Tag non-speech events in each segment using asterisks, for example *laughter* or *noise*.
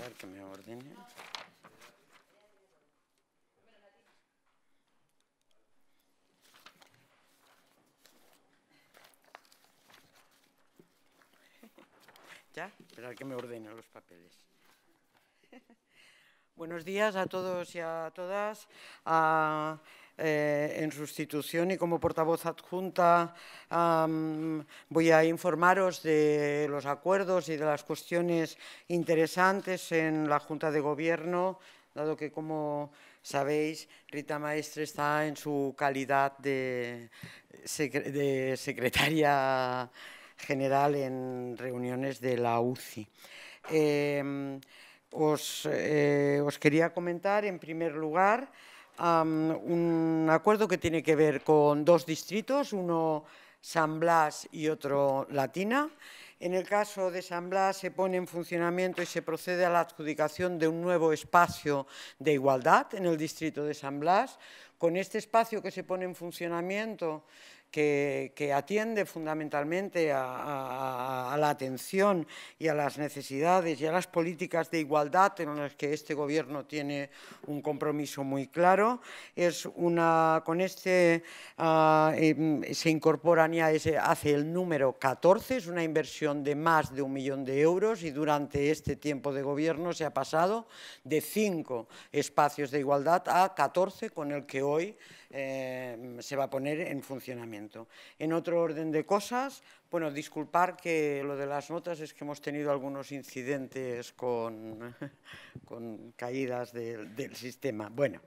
esperar que me ordene. *laughs* ¿Ya? Esperar que me ordenen los papeles. *laughs* Buenos días a todos y a todas. Ah, eh, en sustitución y como portavoz adjunta voy a informaros de los acuerdos y de las cuestiones interesantes en la Junta de Gobierno, dado que, como sabéis, Rita Maestre está en su calidad de, secretaria general en reuniones de la UCI. Em, eh, os, quería comentar, en primer lugar, un acuerdo que tiene que ver con dos distritos, uno San Blas y otro Latina. En el caso de San Blas se pone en funcionamiento y se procede a la adjudicación de un nuevo espacio de igualdad en el distrito de San Blas. Con este espacio que se pone en funcionamiento que, atiende fundamentalmente a, la atención y a las necesidades y a las políticas de igualdad en las que este Gobierno tiene un compromiso muy claro. Es con este ah, em, se incorpora, ya, hace el número 14, es una inversión de más de un millón de euros y durante este tiempo de Gobierno se ha pasado de cinco espacios de igualdad a 14 con el que hoy eh, se va a poner en funcionamiento. En otro orden de cosas, bueno, disculpar que lo de las notas es que hemos tenido algunos incidentes con, *laughs* caídas del sistema. Bueno,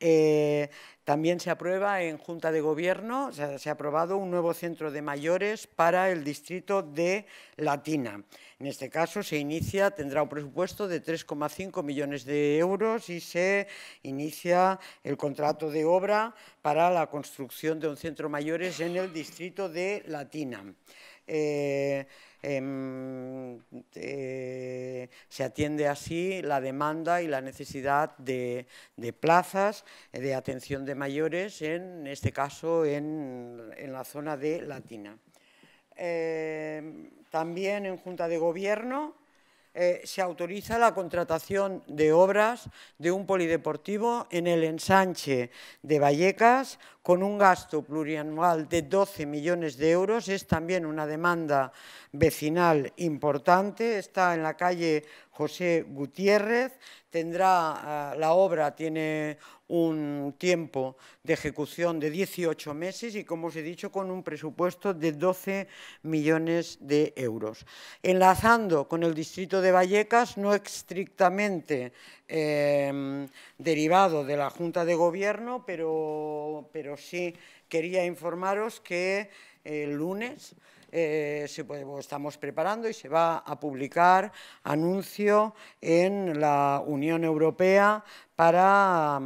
eh, también se aprueba en Junta de Gobierno, sea, se ha aprobado un nuevo centro de mayores para el distrito de Latina. En este caso se inicia, tendrá un presupuesto de 3,5 millones de euros y se inicia el contrato de obra para la construcción de un centro mayores en el distrito de Latina. Eh, em, eh, se atiende así la demanda y la necesidad de, plazas de atención de mayores, en este caso en la zona de Latina. Eh, también en Junta de Gobierno eh, se autoriza la contratación de obras de un polideportivo en el ensanche de Vallecas con un gasto plurianual de 12 millones de euros. Es también una demanda vecinal importante. Está en la calle José Gutiérrez. Tendrá, ah, la obra tiene un tiempo de ejecución de 18 meses y, como os he dicho, con un presupuesto de 12 millones de euros. Enlazando con el distrito de Vallecas, no estrictamente em, derivado de la Junta de Gobierno, pero sí quería informaros que eh, el lunes... Eh, se, estamos preparando y se va a publicar anuncio en la Unión Europea para...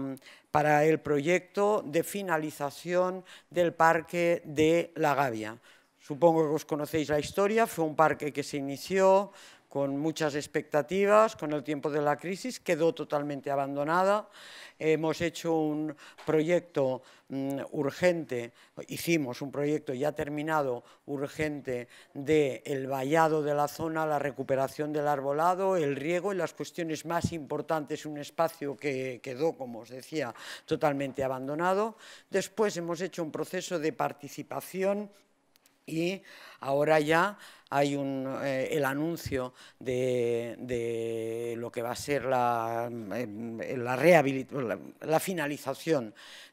para el proyecto de finalización del parque de La Gavia. Supongo que os conocéis la historia, fue un parque que se inició con muchas expectativas, con el tiempo de la crisis, quedó totalmente abandonada. Hemos hecho un proyecto mm, urgente, hicimos un proyecto ya terminado, urgente, de vallado de la zona, la recuperación del arbolado, el riego y las cuestiones más importantes, un espacio que quedó, como os decía, totalmente abandonado. Después hemos hecho un proceso de participación y ahora ya hay eh, el anuncio de, lo que va a ser la, em, em, la finalización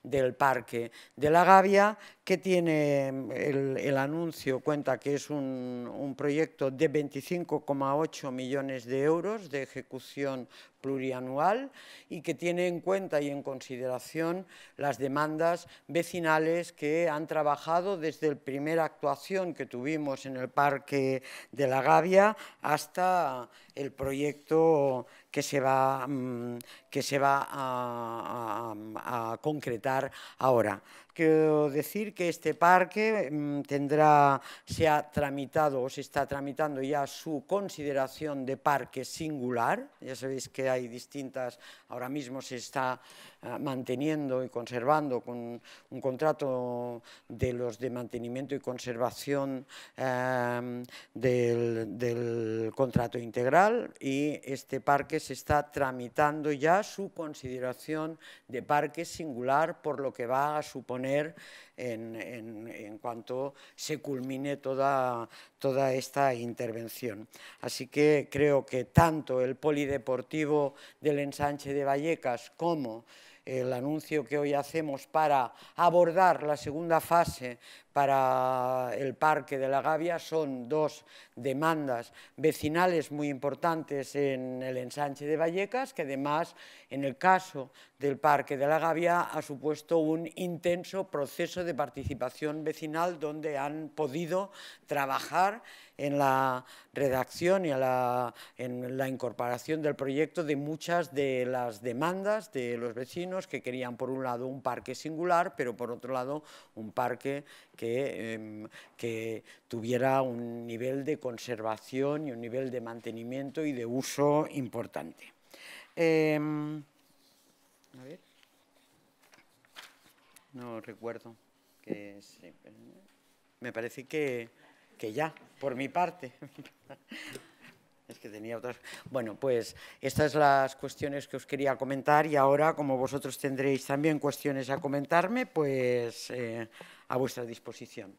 del parque. De la Gavia, que tiene mm, el, anuncio, cuenta que es un, un proyecto de 25,8 millones de euros de ejecución plurianual y que tiene en cuenta y en consideración las demandas vecinales que han trabajado desde la primera actuación que tuvimos en el Parque de la Gavia hasta el proyecto que se va, mm, que se va a, concretar ahora. Quiero decir que este parque mm, tendrá, se ha tramitado o se está tramitando ya su consideración de parque singular. Ya sabéis que hay distintas, ahora mismo se está ah, manteniendo y conservando con un contrato de los de mantenimiento y conservación em, del, del contrato integral y este parque se está tramitando ya su consideración de parque singular por lo que va a suponer en, cuanto se culmine toda, toda esta intervención. Así que creo que tanto el polideportivo del ensanche de Vallecas como el anuncio que hoy hacemos para abordar la segunda fase para el Parque de la Gavia son dos demandas vecinales muy importantes en el ensanche de Vallecas, que además en el caso del Parque de la Gavia ha supuesto un intenso proceso de participación vecinal donde han podido trabajar en la redacción y en la incorporación del proyecto de muchas de las demandas de los vecinos que querían por un lado un parque singular, pero por otro lado un parque que Em, que, tuviera un nivel de conservación y un nivel de mantenimiento y de uso importante. Em, a ver. No recuerdo. Que eh, Me parece que, que ya, por mi parte. *laughs* Es que tenía otras. Bueno, pues estas son las cuestiones que os quería comentar y ahora, como vosotros tendréis también cuestiones a comentarme, pues eh, a vuestra disposición.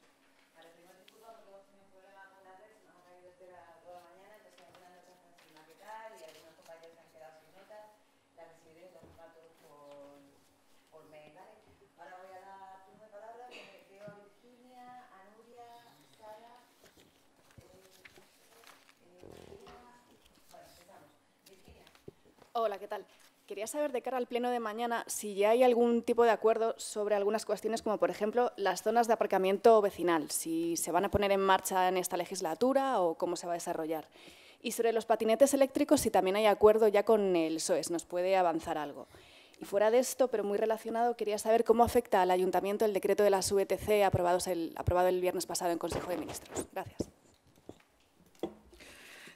Hola, ¿qué tal? Quería saber de cara al pleno de mañana si ya hay algún tipo de acuerdo sobre algunas cuestiones como, por ejemplo, las zonas de aparcamiento vecinal, si se van a poner en marcha en esta legislatura o cómo se va a desarrollar. Y sobre los patinetes eléctricos, si también hay acuerdo ya con el SOES, nos puede avanzar algo. Y fuera de esto, pero muy relacionado, quería saber cómo afecta al Ayuntamiento el decreto de las VTC aprobado el viernes pasado en Consejo de Ministros. Gracias.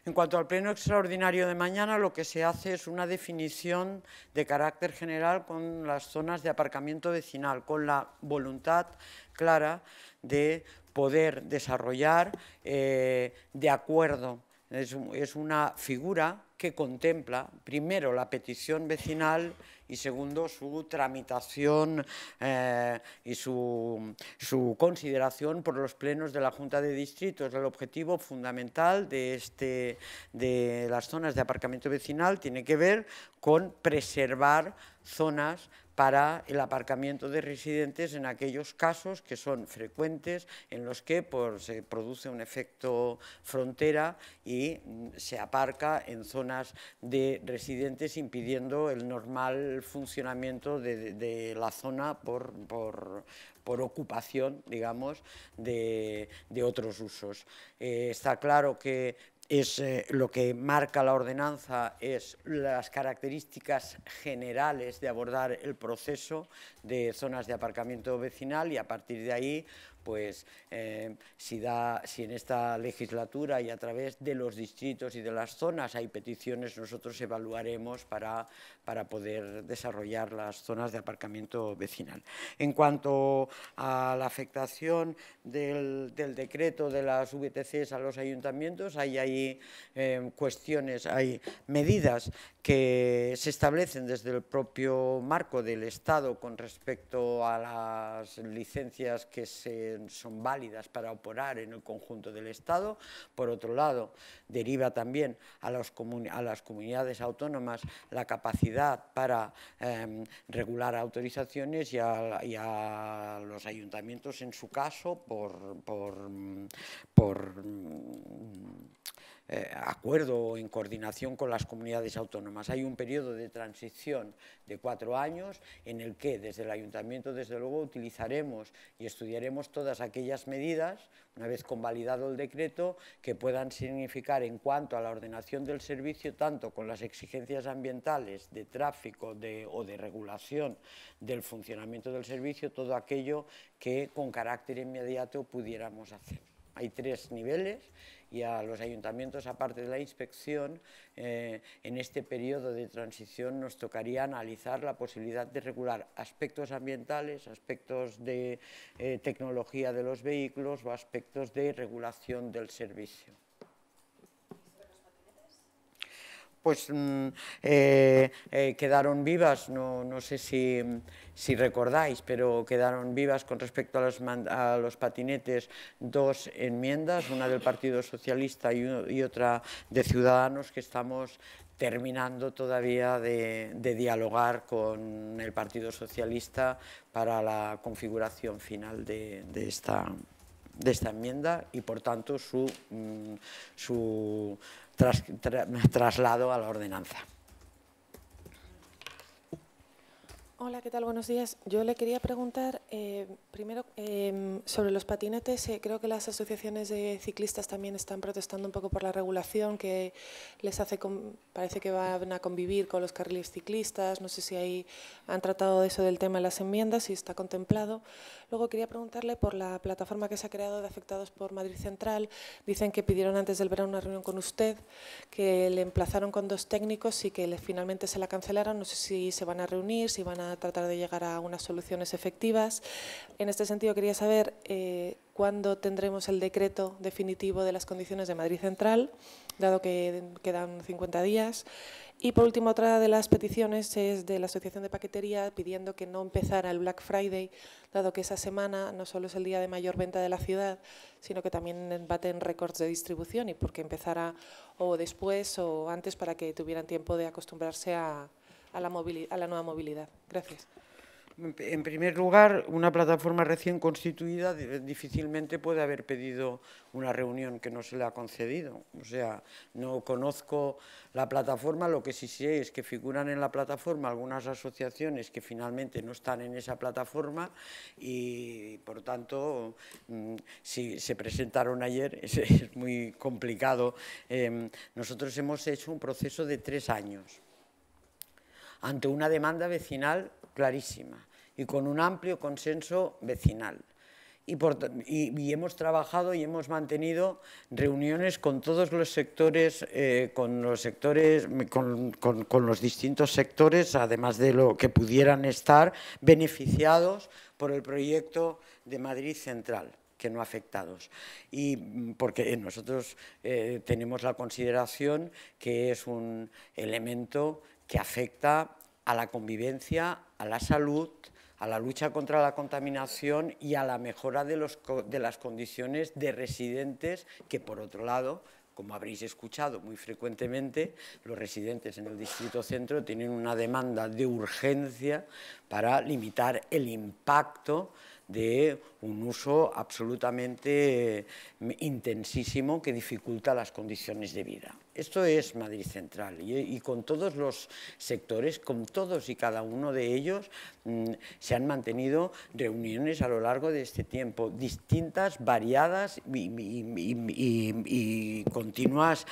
En cuanto al pleno extraordinario de mañana, lo que se hace es una definición de carácter general con las zonas de aparcamiento vecinal, con la voluntad clara de poder desarrollar eh, de acuerdo. es una figura que contempla primero la petición vecinal y segundo su tramitación eh, y su, consideración por los plenos de la Junta de Distritos. El objetivo fundamental de, este, de las zonas de aparcamiento vecinal tiene que ver con preservar zonas para el aparcamiento de residentes en aquellos casos que son frecuentes en los que pues, se produce un efecto frontera y se aparca en zonas de residentes impidiendo el normal funcionamiento de, la zona por, ocupación, digamos, de, otros usos. Eh, está claro que es eh, lo que marca la ordenanza es las características generales de abordar el proceso de zonas de aparcamiento vecinal y a partir de ahí pues eh, si, da, si en esta legislatura y a través de los distritos y de las zonas hay peticiones, nosotros evaluaremos para, para poder desarrollar las zonas de aparcamiento vecinal. En cuanto a la afectación del, decreto de las VTCs a los ayuntamientos, hay ahí eh, cuestiones, hay medidas que se establecen desde el propio marco del Estado con respecto a las licencias que se son válidas para operar en el conjunto del Estado. Por otro lado, deriva también a, las comunidades autónomas la capacidad para em, regular autorizaciones y a, los ayuntamientos, en su caso, por Acuerdo eh, acuerdo en coordinación con las comunidades autónomas. Hay un periodo de transición de cuatro años en el que desde el ayuntamiento, desde luego, utilizaremos y estudiaremos todas aquellas medidas, una vez convalidado el decreto, que puedan significar en cuanto a la ordenación del servicio, tanto con las exigencias ambientales, de tráfico de, o de regulación del funcionamiento del servicio, todo aquello que con carácter inmediato pudiéramos hacer. Hay tres niveles y a los ayuntamientos, aparte de la inspección, eh, en este periodo de transición nos tocaría analizar la posibilidad de regular aspectos ambientales, aspectos de eh, tecnología de los vehículos o aspectos de regulación del servicio. pues mm, eh, eh, quedaron vivas, no, no sé si, recordáis, pero quedaron vivas con respecto a los, a los, patinetes dos enmiendas, una del Partido Socialista y, otra de Ciudadanos, que estamos terminando todavía de, dialogar con el Partido Socialista para la configuración final de, de esta de esta enmienda y, por tanto, su, mm, su traslado a la ordenanza. Hola, ¿qué tal? Buenos días. Yo le quería preguntar, eh, primero, em, sobre los patinetes. Eh, creo que las asociaciones de ciclistas también están protestando un poco por la regulación que les hace, parece que van a convivir con los carriles ciclistas. No sé si ahí han tratado eso del tema de las enmiendas, y está contemplado. Luego quería preguntarle por la plataforma que se ha creado de afectados por Madrid Central. Dicen que pidieron antes del verano una reunión con usted, que le emplazaron con dos técnicos y que finalmente se la cancelaron. No sé si se van a reunir, si van a tratar de llegar a unas soluciones efectivas. En este sentido, quería saber eh, cuándo tendremos el decreto definitivo de las condiciones de Madrid Central, dado que quedan 50 días. Y por último, otra de las peticiones es de la Asociación de Paquetería pidiendo que no empezara el Black Friday, dado que esa semana no solo es el día de mayor venta de la ciudad, sino que también baten récords de distribución y porque empezara o después o antes para que tuvieran tiempo de acostumbrarse a, a la, nueva movilidad. Gracias. En primer lugar, una plataforma recién constituida difícilmente puede haber pedido una reunión que no se le ha concedido. O sea, no conozco la plataforma, lo que sí sé es que figuran en la plataforma algunas asociaciones que finalmente no están en esa plataforma y, por tanto, mm, si se presentaron ayer *laughs* es, muy complicado. Em, nosotros hemos hecho un proceso de tres años ante una demanda vecinal clarísima y con un amplio consenso vecinal. Y, hemos trabajado y hemos mantenido reuniones con todos los sectores, eh, con los sectores, con, los distintos sectores, además de lo que pudieran estar beneficiados por el proyecto de Madrid Central que no afectados. Y mm, porque eh, nosotros eh, tenemos la consideración que es un elemento que afecta a la convivencia, a la salud, a la lucha contra la contaminación y a la mejora de, las condiciones de residentes que, por otro lado, como habréis escuchado muy frecuentemente, los residentes en el Distrito Centro tienen una demanda de urgencia para limitar el impacto de un uso absolutamente eh, intensísimo que dificulta las condiciones de vida. Esto es Madrid Central y, con todos los sectores, con todos y cada uno de ellos, mm, se han mantenido reuniones a lo largo de este tiempo, distintas, variadas y, continuas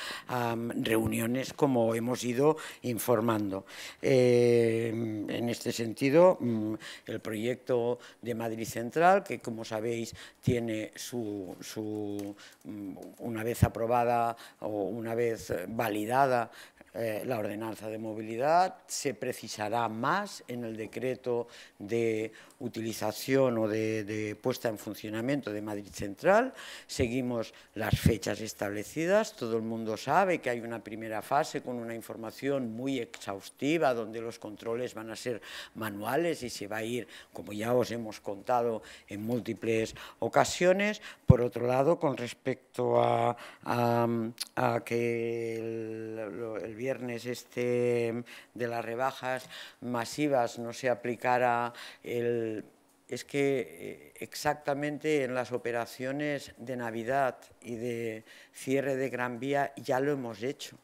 reuniones como hemos ido informando. Eh, en este sentido, mm, el proyecto de Madrid Central, que como como sabéis, tiene su, su mm, una vez aprobada o una vez validada eh, la ordenanza de movilidad, se precisará más en el decreto de utilización o de, puesta en funcionamiento de Madrid Central, seguimos las fechas establecidas, todo el mundo sabe que hay una primera fase con una información muy exhaustiva donde los controles van a ser manuales y se va a ir, como ya os hemos contado en múltiples ocasiones, por otro lado, con respecto a, que el viernes este de las rebajas masivas no se aplicara el es que eh, exactamente en las operaciones de Navidad y de cierre de Gran Vía ya lo hemos hecho.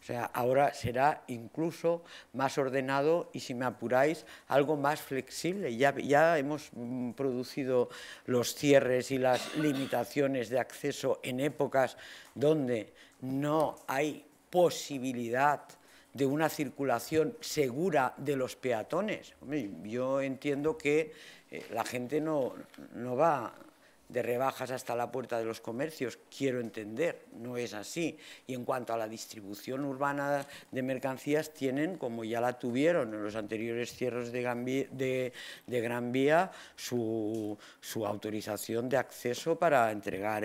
O sea, ahora será incluso más ordenado y, si me apuráis, algo más flexible. Ya, ya hemos mm, producido los cierres y las limitaciones de acceso en épocas donde no hay posibilidad de una circulación segura de los peatones. Yo entiendo que eh, la gente no, no va de rebajas hasta la puerta de los comercios, quiero entender, no es así. Y en cuanto a la distribución urbana de mercancías, tienen, como ya la tuvieron en los anteriores cierres de, Gran Vía, su, autorización de acceso para entregar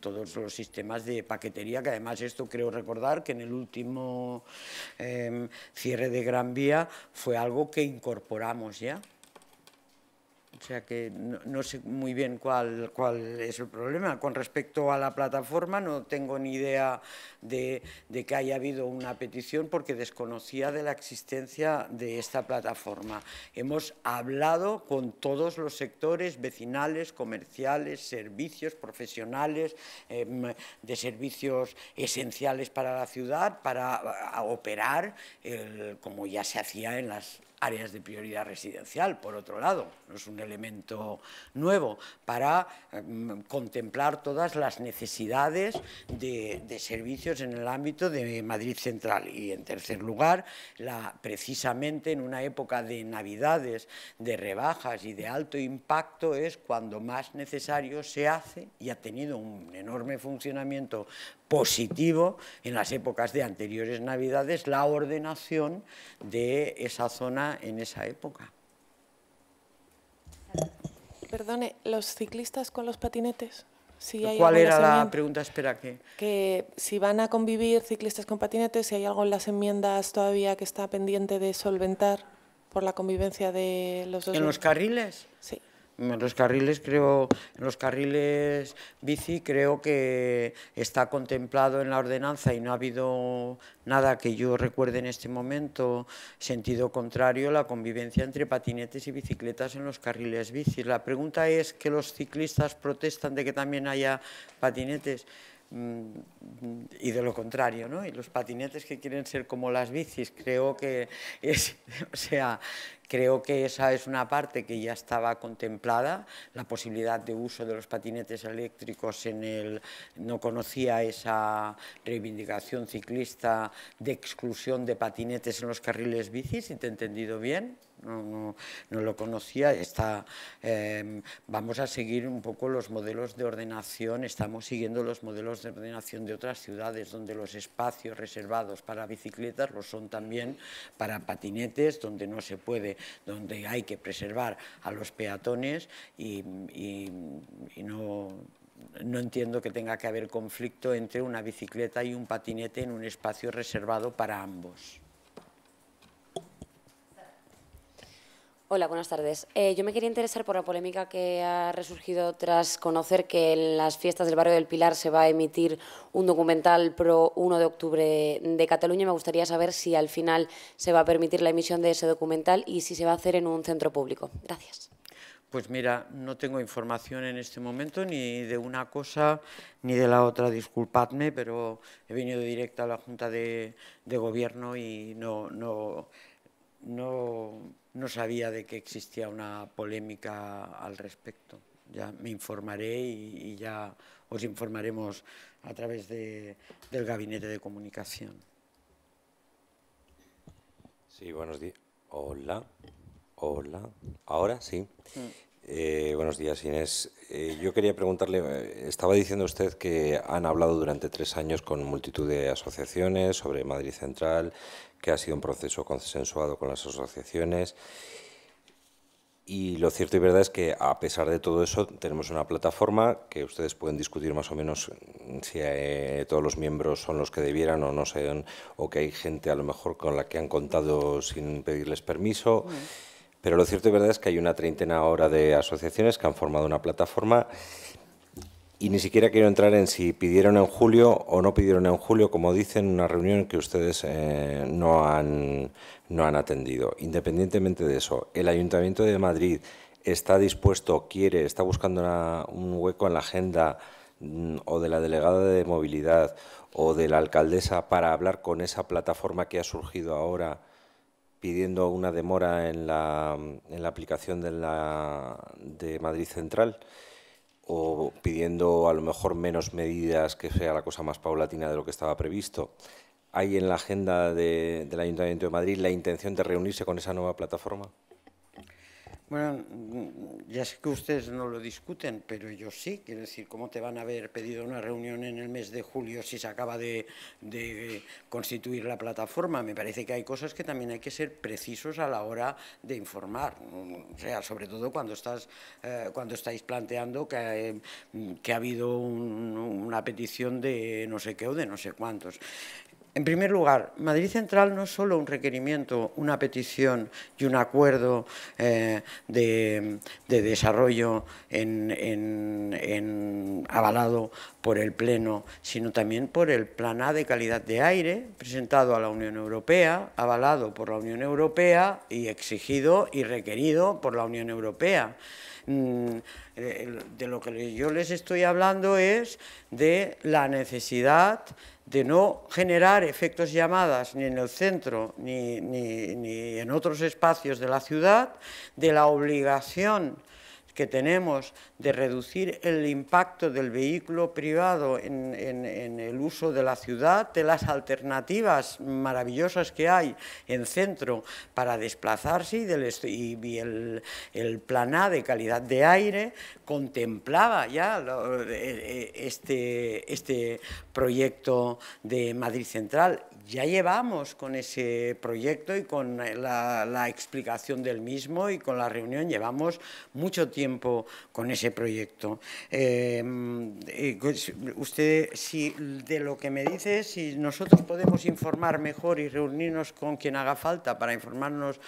todos los sistemas de paquetería, que además esto creo recordar que en el último em, cierre de Gran Vía fue algo que incorporamos ya. O sea que no, sé muy bien cuál, cuál es el problema. Con respecto a la plataforma, no tengo ni idea de, que haya habido una petición porque desconocía de la existencia de esta plataforma. Hemos hablado con todos los sectores, vecinales, comerciales, servicios, profesionales, em, de servicios esenciales para la ciudad, para operar, como ya se hacía en las áreas de prioridad residencial, por otro lado, no es un elemento nuevo, para mm, contemplar todas las necesidades de, servicios en el ámbito de Madrid Central. Y en tercer lugar, precisamente en una época de navidades, de rebajas y de alto impacto es cuando más necesario se hace y ha tenido un enorme funcionamiento positivo en las épocas de anteriores Navidades la ordenación de esa zona en esa época. Perdone, ¿los ciclistas con los patinetes? Si hay ¿Cuál era la pregunta? Espera, que... Que si van a convivir ciclistas con patinetes, si hay algo en las enmiendas todavía que está pendiente de solventar por la convivencia de los dos... ¿En los carriles? Sí. En los carriles creo, en los carriles bici creo que está contemplado en la ordenanza y no ha habido nada que yo recuerde en este momento sentido contrario la convivencia entre patinetes y bicicletas en los carriles bici. La pregunta es que los ciclistas protestan de que también haya patinetes. Mm, y de lo contrario, ¿no? Y los patinetes que quieren ser como las bicis, creo que *laughs* sea, creo que esa es una parte que ya estaba contemplada, la posibilidad de uso de los patinetes eléctricos en el no conocía esa reivindicación ciclista de exclusión de patinetes en los carriles bicis, si te he entendido bien no, no, lo conocía. Está, em, vamos a seguir un poco los modelos de ordenación, estamos siguiendo los modelos de ordenación de otras ciudades, donde los espacios reservados para bicicletas lo son también para patinetes, donde no se puede, donde hay que preservar a los peatones y, y no no entiendo que tenga que haber conflicto entre una bicicleta y un patinete en un espacio reservado para ambos. Hola, buenas tardes. Eh, yo me quería interesar por la polémica que ha resurgido tras conocer que en las fiestas del barrio del Pilar se va a emitir un documental pro 1 de octubre de Cataluña. Me gustaría saber si al final se va a permitir la emisión de ese documental y si se va a hacer en un centro público. Gracias. Pues mira, no tengo información en este momento ni de una cosa ni de la otra, disculpadme, pero he venido directa a la Junta de, Gobierno y no no, no sabía de que existía una polémica al respecto. Ya me informaré y, ya os informaremos a través de, del Gabinete de Comunicación. Sí, buenos días. Hola, hola. Ahora sí. sí. Mm. Eh, buenos días, Inés. Eh, yo quería preguntarle, eh, estaba diciendo usted que han hablado durante tres años con multitud de asociaciones sobre Madrid Central, que ha sido un proceso consensuado con las asociaciones. Y lo cierto y verdad es que, a pesar de todo eso, tenemos una plataforma que ustedes pueden discutir más o menos si todos los miembros son los que debieran o no sean, o que hay gente a lo mejor con la que han contado sin pedirles permiso. Pero lo cierto y verdad es que hay una treintena ahora de asociaciones que han formado una plataforma y ni siquiera quiero entrar en si pidieron en julio o no pidieron en julio, como dicen, una reunión que ustedes eh, no, han, no han atendido. Independientemente de eso, el Ayuntamiento de Madrid está dispuesto, quiere, está buscando un hueco en la agenda mm, o de la delegada de movilidad o de la alcaldesa para hablar con esa plataforma que ha surgido ahora pidiendo una demora en la, en la aplicación de, la, de Madrid Central o pidiendo a lo mejor menos medidas que sea la cosa más paulatina de lo que estaba previsto. ¿Hay en la agenda del Ayuntamiento de Madrid la intención de reunirse con esa nueva plataforma? Bueno, mm, ya sé que ustedes no lo discuten, pero yo sí. Quiero decir, ¿cómo te van a haber pedido una reunión en el mes de julio si se acaba de, constituir la plataforma? Me parece que hay cosas que también hay que ser precisos a la hora de informar. Mm, o sea, sobre todo cuando, estás, eh, cuando estáis planteando que, mm, que ha habido una petición de no sé qué o de no sé cuántos en primer lugar, Madrid Central no es solo un requerimiento, una petición y un acuerdo eh, de, desarrollo avalado por el Pleno, sino también por el Plan A de calidad de aire, presentado a la Unión Europea, avalado por la Unión Europea y exigido y requerido por la Unión Europea. Mm, eh, de lo que yo les estoy hablando es de la necesidad de no generar efectos llamadas ni en el centro ni, ni, ni en otros espacios de la ciudad, de la obligación que tenemos de reducir el impacto del vehículo privado en, el uso de la ciudad, de las alternativas maravillosas que hay en centro para desplazarse y, el, plan A de calidad de aire contemplaba ya e, e, este, este proyecto de Madrid Central ya llevamos con ese proyecto y con la, explicación del mismo y con la reunión, llevamos mucho tiempo con ese proyecto. Em, eh, pues, usted, si de lo que me dice, si nosotros podemos informar mejor y reunirnos con quien haga falta para informarnos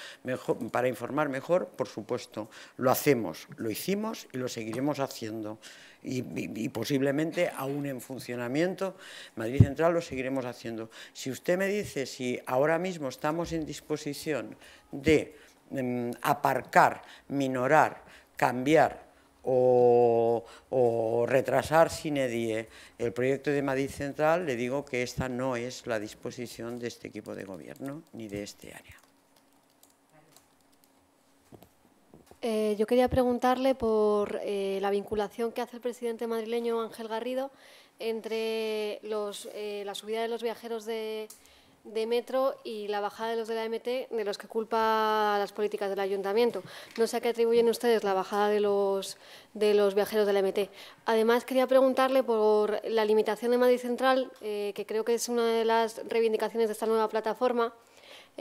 para informar mejor, por supuesto, lo hacemos, lo hicimos y lo seguiremos haciendo y, posiblemente aún en funcionamiento, Madrid Central lo seguiremos haciendo. Si usted me dice si ahora mismo estamos en disposición de em, aparcar, minorar, cambiar o, retrasar sin edie el proyecto de Madrid Central, le digo que esta no es la disposición de este equipo de gobierno ni de este área. Eh, yo quería preguntarle por eh, la vinculación que hace el presidente madrileño Ángel Garrido entre eh, la subida de los viajeros de, metro y la bajada de los de la MT, de los que culpa las políticas del ayuntamiento. No sé a qué atribuyen ustedes la bajada de los, de los viajeros de la MT. Además, quería preguntarle por la limitación de Madrid Central, que creo que es una de las reivindicaciones de esta nueva plataforma.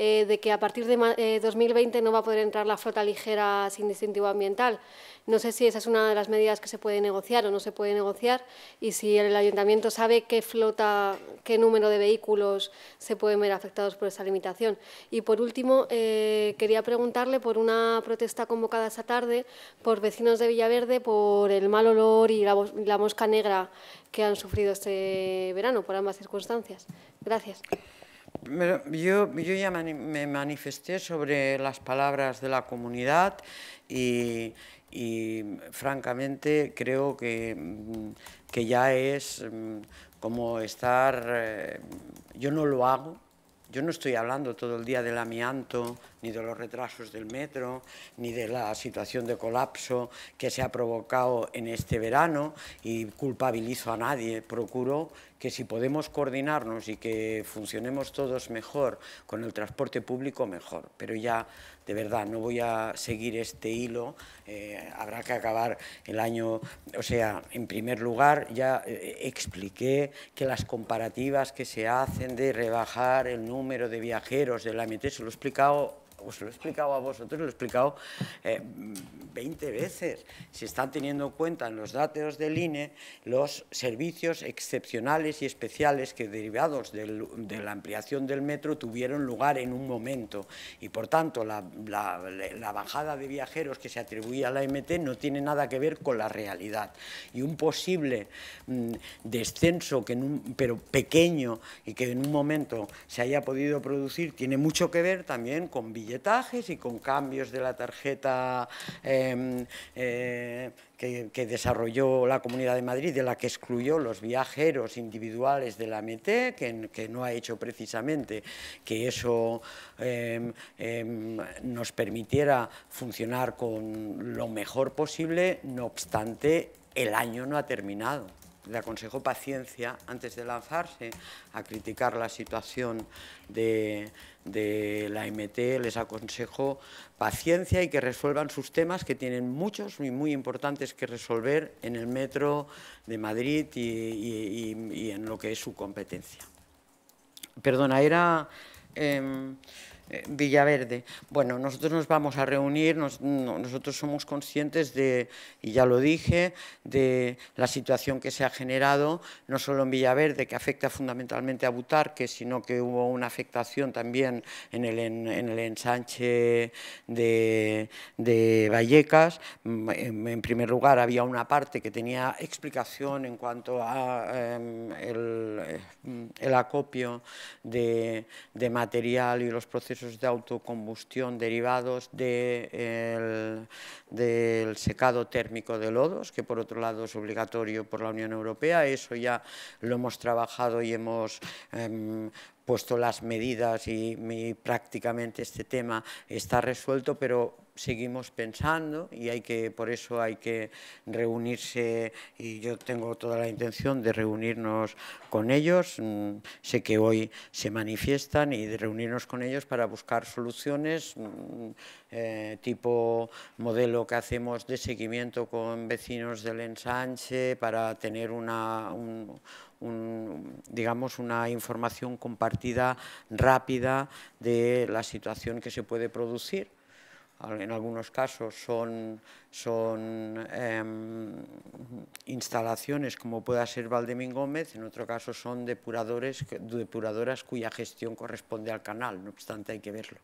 Eh, de que a partir de 2020 eh, no va a poder entrar la flota ligera sin distintivo ambiental. No sé si esa es una de las medidas que se puede negociar o no se puede negociar y si el ayuntamiento sabe qué flota, qué número de vehículos se pueden ver afectados por esa limitación. Y por último, eh, quería preguntarle por una protesta convocada esta tarde por vecinos de Villaverde por el mal olor y la mosca negra que han sufrido este verano por ambas circunstancias. Gracias. Yo, yo ya me manifesté sobre las palabras de la comunidad y, francamente creo que, mm, que, ya es mm, como estar... Eh, yo no lo hago, yo no estoy hablando todo el día del amianto, ni de los retrasos del metro, ni de la situación de colapso que se ha provocado en este verano y culpabilizo a nadie, procuro que si podemos coordinarnos y que funcionemos todos mejor con el transporte público, mejor. Pero ya, de verdad, no voy a seguir este hilo, eh, habrá que acabar el año, o sea, en primer lugar, ya eh, expliqué que las comparativas que se hacen de rebajar el número de viajeros del AMT eso se lo he explicado os lo he explicado a vosotros, lo he explicado 20 eh, veces. Se están teniendo en cuenta en los datos del INE los servicios excepcionales y especiales que derivados de la ampliación del metro tuvieron lugar en un momento y por tanto la, bajada de viajeros que se atribuía a la MT no tiene nada que ver con la realidad y un posible mm, descenso que en un, pero pequeño y que en un momento se haya podido producir tiene mucho que ver también con Villarreal y con cambios de la tarjeta em, eh, que, desarrolló la Comunidad de Madrid, de la que excluyó los viajeros individuales de la MT, que, no ha hecho precisamente que eso em, em, nos permitiera funcionar con lo mejor posible, no obstante, el año no ha terminado le aconsejo paciencia antes de lanzarse a criticar la situación de, la MT, les aconsejo paciencia y que resuelvan sus temas que tienen muchos y muy importantes que resolver en el metro de Madrid y, en lo que es su competencia. Perdona, era... Em, eh, Villaverde. Bueno, nosotros nos vamos a reunir, nosotros somos conscientes de, y ya lo dije, de la situación que se ha generado, no solo en Villaverde, que afecta fundamentalmente a Butarque, sino que hubo una afectación también en el, ensanche de, Vallecas. Mm, en, primer lugar, había una parte que tenía explicación en cuanto a em, eh, el, acopio de material y los procesos de autocombustión derivados del secado térmico de lodos, que por otro lado es obligatorio por la Unión Europea. Eso ya lo hemos trabajado y hemos em, puesto las medidas y, y prácticamente este tema está resuelto, pero seguimos pensando y hay que, por eso hay que reunirse y yo tengo toda la intención de reunirnos con ellos. Mm, sé que hoy se manifiestan y de reunirnos con ellos para buscar soluciones mm, eh, tipo modelo que hacemos de seguimiento con vecinos del ensanche para tener una, digamos, una información compartida rápida de la situación que se puede producir en algunos casos son, son em, instalaciones como pueda ser Valdemín Gómez, en otro caso son depuradores, depuradoras cuya gestión corresponde al canal, no obstante hay que verlo.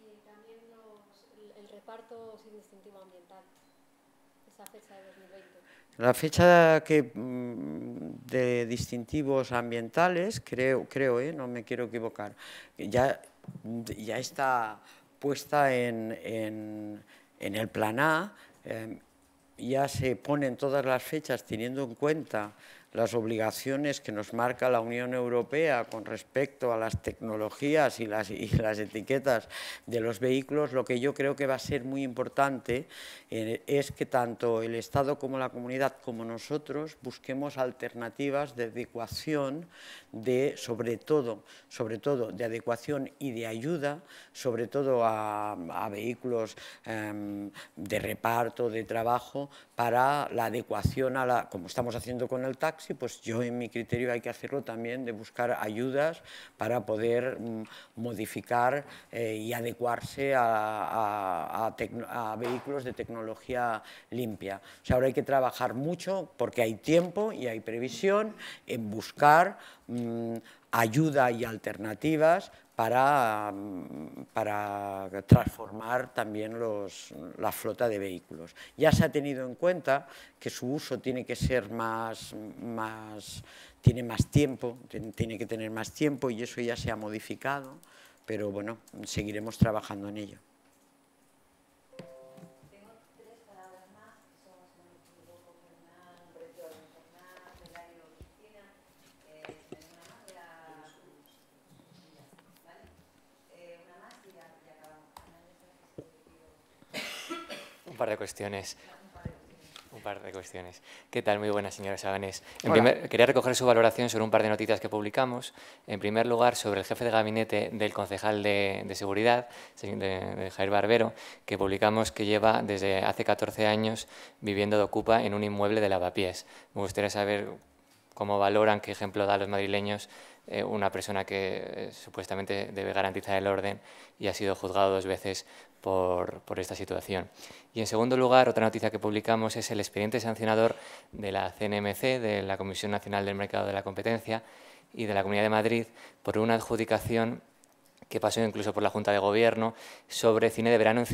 Y también el reparto sin distintivo ambiental, esa fecha de 2020. La fecha mm, de distintivos ambientales, creo, creo ¿eh? no me quiero equivocar, ya, ya está puesta en, el plan A, eh, ya se ponen todas las fechas teniendo en cuenta las obligaciones que nos marca la Unión Europea con respecto a las tecnologías y las, etiquetas de los vehículos, lo que yo creo que va a ser muy importante eh, es que tanto el Estado como la comunidad como nosotros busquemos alternativas de adecuación, de, sobre, todo, sobre todo de adecuación y de ayuda, sobre todo a, vehículos em, de reparto, de trabajo, para la adecuación, a la, como estamos haciendo con el TAC, pues yo en mi criterio hay que hacerlo también de buscar ayudas para poder mm, modificar eh, y adecuarse a, vehículos de tecnología limpia. ahora hay que trabajar mucho porque hay tiempo y hay previsión en buscar mm, ayuda y alternativas para, transformar también los, la flota de vehículos. Ya se ha tenido en cuenta que su uso tiene que ser más, más tiene más tiempo, tiene que tener más tiempo y eso ya se ha modificado, pero bueno, seguiremos trabajando en ello. Un par de cuestiones. Un par de cuestiones. ¿Qué tal? Muy buenas, señora Sabanés. En quería recoger su valoración sobre un par de noticias que publicamos. En primer lugar, sobre el jefe de gabinete del concejal de, seguridad, de, Jair Barbero, que publicamos que lleva desde hace 14 años viviendo de ocupa en un inmueble de lavapiés. Me gustaría saber cómo valoran, qué ejemplo da a los madrileños eh, una persona que eh, supuestamente debe garantizar el orden y ha sido juzgado dos veces por, esta situación. Y en segundo lugar, otra noticia que publicamos es el expediente sancionador de la CNMC, de la Comisión Nacional del Mercado de la Competencia y de la Comunidad de Madrid, por una adjudicación que pasó incluso por la Junta de Gobierno sobre cine de verano en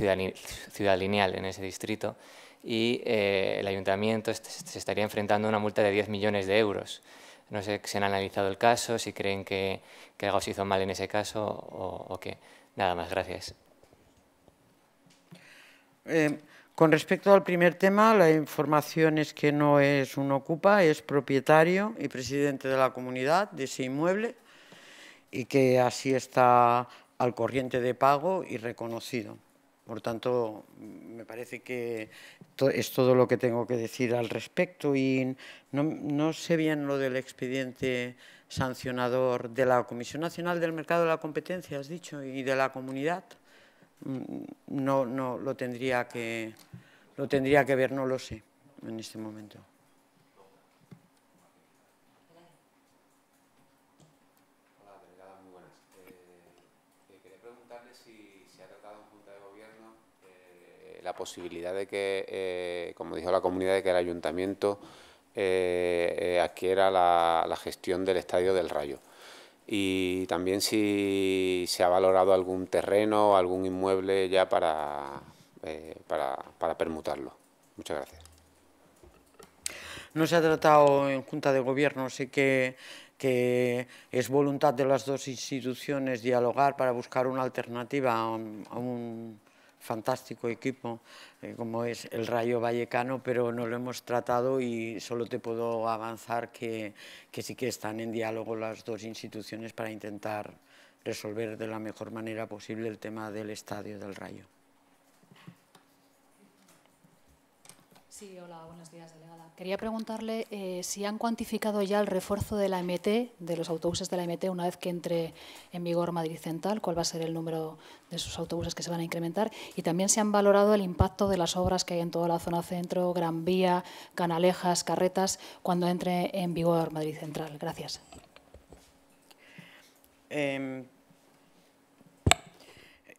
Ciudad Lineal, en ese distrito y eh, el ayuntamiento se estaría enfrentando a una multa de 10 millones de euros. No sé si han analizado el caso, si creen que, algo se hizo mal en ese caso o, o qué. Nada más, gracias. Eh, con respecto al primer tema, la información es que no es un ocupa, es propietario y presidente de la comunidad de ese inmueble y que así está al corriente de pago y reconocido. Por tanto, me parece que es todo lo que tengo que decir al respecto y no, sé bien lo del expediente sancionador de la Comisión Nacional del Mercado de la Competencia, has dicho, y de la comunidad. Mm, no, no, lo tendría que, lo tendría que ver, no lo sé en este momento. la posibilidad de que, eh, como dijo la comunidad, de que el ayuntamiento eh, eh, adquiera la, gestión del estadio del Rayo. Y también si se ha valorado algún terreno, o algún inmueble ya para, para, permutarlo. Muchas gracias. No se ha tratado en Junta de Gobierno, sé que que es voluntad de las dos instituciones dialogar para buscar una alternativa a un fantástico equipo eh, como es el Rayo Vallecano, pero no lo hemos tratado y solo te puedo avanzar que, que sí que están en diálogo las dos instituciones para intentar resolver de la mejor manera posible el tema del estadio del Rayo. Sí, hola, buenos días. Quería preguntarle eh, si han cuantificado ya el refuerzo de la MT, de los autobuses de la MT, una vez que entre en vigor Madrid Central, cuál va a ser el número de sus autobuses que se van a incrementar, y también si han valorado el impacto de las obras que hay en toda la zona centro, Gran Vía, Canalejas, Carretas, cuando entre en vigor Madrid Central. Gracias. Em,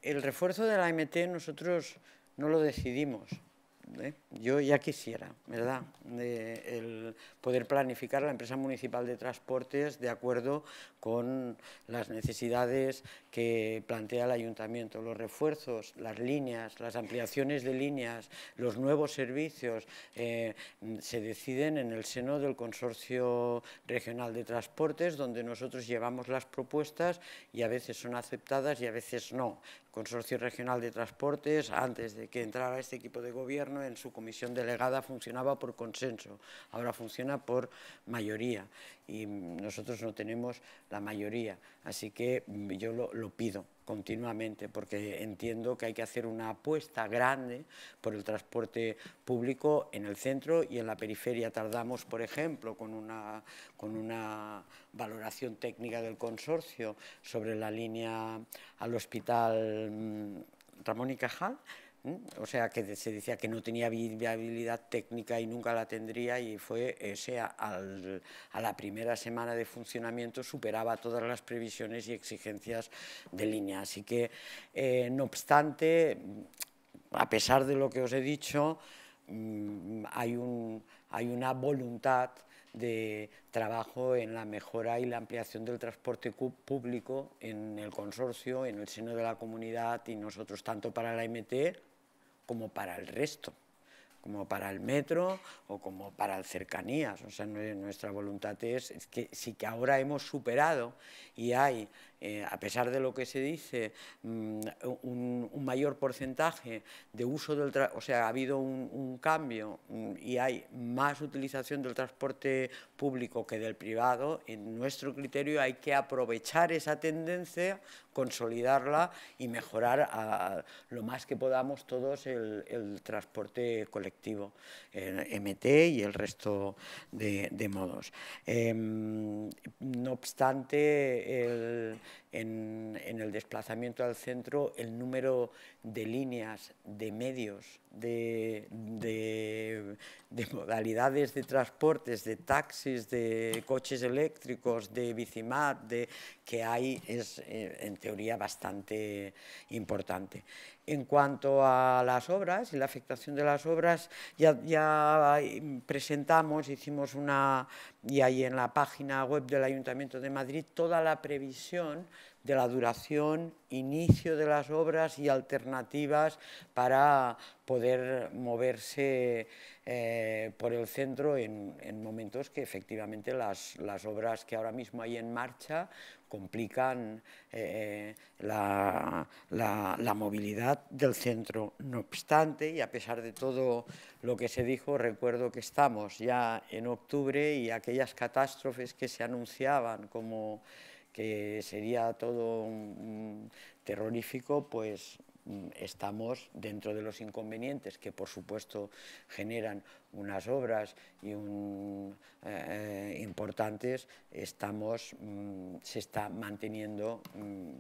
el refuerzo de la MT nosotros no lo decidimos. ¿eh? Yo ya quisiera, ¿verdad?, el poder planificar la empresa municipal de transportes de acuerdo con las necesidades que plantea el ayuntamiento, los refuerzos, las líneas, las ampliaciones de líneas, los nuevos servicios, eh, se deciden en el seno del Consorcio Regional de Transportes, donde nosotros llevamos las propuestas y a veces son aceptadas y a veces no. El Consorcio Regional de Transportes, antes de que entrara este equipo de gobierno, en su comisión delegada funcionaba por consenso, ahora funciona por mayoría y nosotros no tenemos la mayoría. Así que mm, yo lo, pido continuamente porque entiendo que hay que hacer una apuesta grande por el transporte público en el centro y en la periferia. Tardamos, por ejemplo, con una, con una valoración técnica del consorcio sobre la línea al hospital mm, Ramón y Cajal, ¿Mm? o sea, que se decía que no tenía viabilidad técnica y nunca la tendría y fue, sea, a la primera semana de funcionamiento superaba todas las previsiones y exigencias de línea. Así que, eh, no obstante, a pesar de lo que os he dicho, mm, hay, un, hay una voluntad de trabajo en la mejora y la ampliación del transporte público en el consorcio, en el seno de la comunidad y nosotros tanto para la MT como para el resto, como para el metro o como para el cercanías. O sea, nuestra voluntad es, es que si que ahora hemos superado y hay eh, a pesar de lo que se dice, mm, un, mayor porcentaje de uso del transporte, o sea, ha habido un, cambio mm, y hay más utilización del transporte público que del privado, en nuestro criterio hay que aprovechar esa tendencia, consolidarla y mejorar lo más que podamos todos el, transporte colectivo, el MT y el resto de, modos. Em, no obstante, el, en, el desplazamiento al centro el número de líneas, de medios, de, modalidades de transportes, de taxis, de coches eléctricos, de bicimat, que hay es eh, en teoría bastante importante. En cuanto a las obras y la afectación de las obras, ya, presentamos, hicimos una, y ahí en la página web del Ayuntamiento de Madrid, toda la previsión de la duración, inicio de las obras y alternativas para poder moverse eh, por el centro en, momentos que efectivamente las obras que ahora mismo hay en marcha complican eh, eh, la, movilidad del centro. No obstante, y a pesar de todo lo que se dijo, recuerdo que estamos ya en octubre y aquellas catástrofes que se anunciaban como que sería todo terrorífico, pues Mm, estamos dentro de los inconvenientes que por supuesto generan unas obras y eh, importantes, estamos, mm, se está manteniendo mm,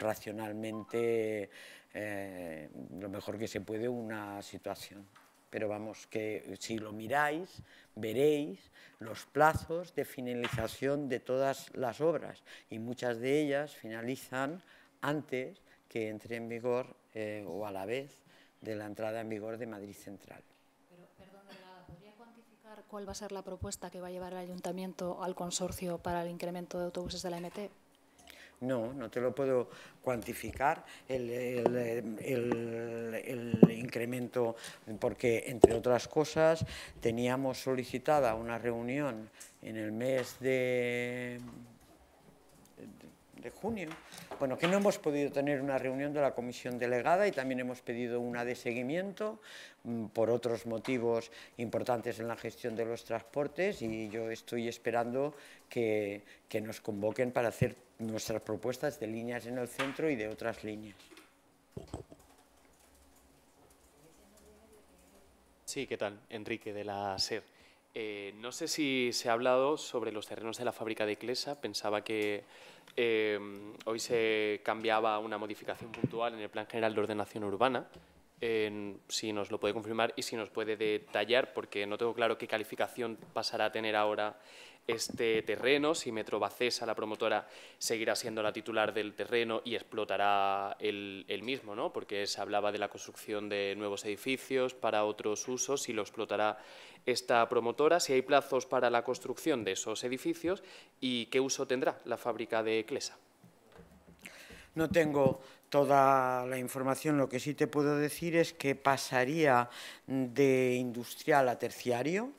racionalmente eh, lo mejor que se puede una situación. Pero vamos, que si lo miráis, veréis los plazos de finalización de todas las obras y muchas de ellas finalizan antes que entre en vigor eh, o a la vez de la entrada en vigor de Madrid Central. Pero, perdón, ¿podría cuantificar cuál va a ser la propuesta que va a llevar el ayuntamiento al consorcio para el incremento de autobuses de la MT? No, no te lo puedo cuantificar el, incremento, porque entre otras cosas teníamos solicitada una reunión en el mes de de junio, bueno, que no hemos podido tener una reunión de la comisión delegada y también hemos pedido una de seguimiento mm, por otros motivos importantes en la gestión de los transportes y yo estoy esperando que, nos convoquen para hacer nuestras propuestas de líneas en el centro y de otras líneas. Sí, ¿qué tal? Enrique de la SER. Eh, no sé si se ha hablado sobre los terrenos de la fábrica de Klesa, Pensaba que eh, hoy se cambiaba una modificación puntual en el Plan General de Ordenación Urbana si nos lo puede confirmar y si nos puede detallar, porque no tengo claro qué calificación pasará a tener ahora este terreno, si Metrobacesa, la promotora, seguirá siendo la titular del terreno y explotará el, mismo, ¿no? porque se hablaba de la construcción de nuevos edificios para otros usos, si lo explotará esta promotora, si hay plazos para la construcción de esos edificios y qué uso tendrá la fábrica de Clesa. No tengo toda la información, lo que sí te puedo decir es que pasaría de industrial a terciario,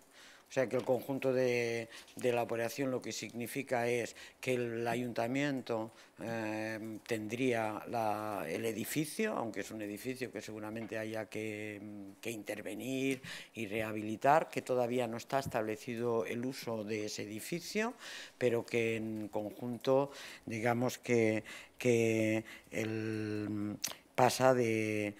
o sea que el conjunto de, de la operación lo que significa es que el ayuntamiento eh, tendría el edificio, aunque es un edificio que seguramente haya que, intervenir y rehabilitar, que todavía no está establecido el uso de ese edificio, pero que en conjunto digamos que, pasa de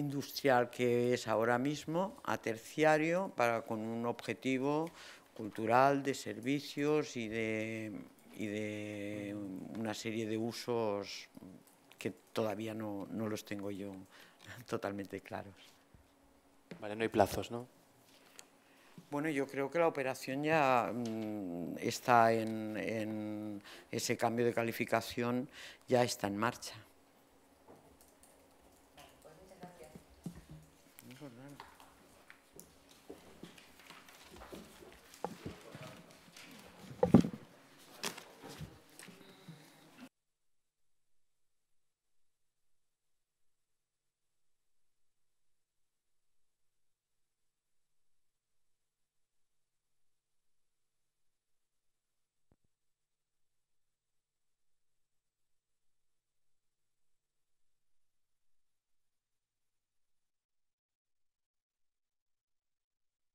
industrial que es ahora mismo a terciario para, con un objetivo cultural, de servicios y de, y de una serie de usos que todavía no, los tengo yo *laughs* totalmente claros. Vale, no hay plazos, ¿no? Bueno, yo creo que la operación ya mm, está en, en ese cambio de calificación, ya está en marcha.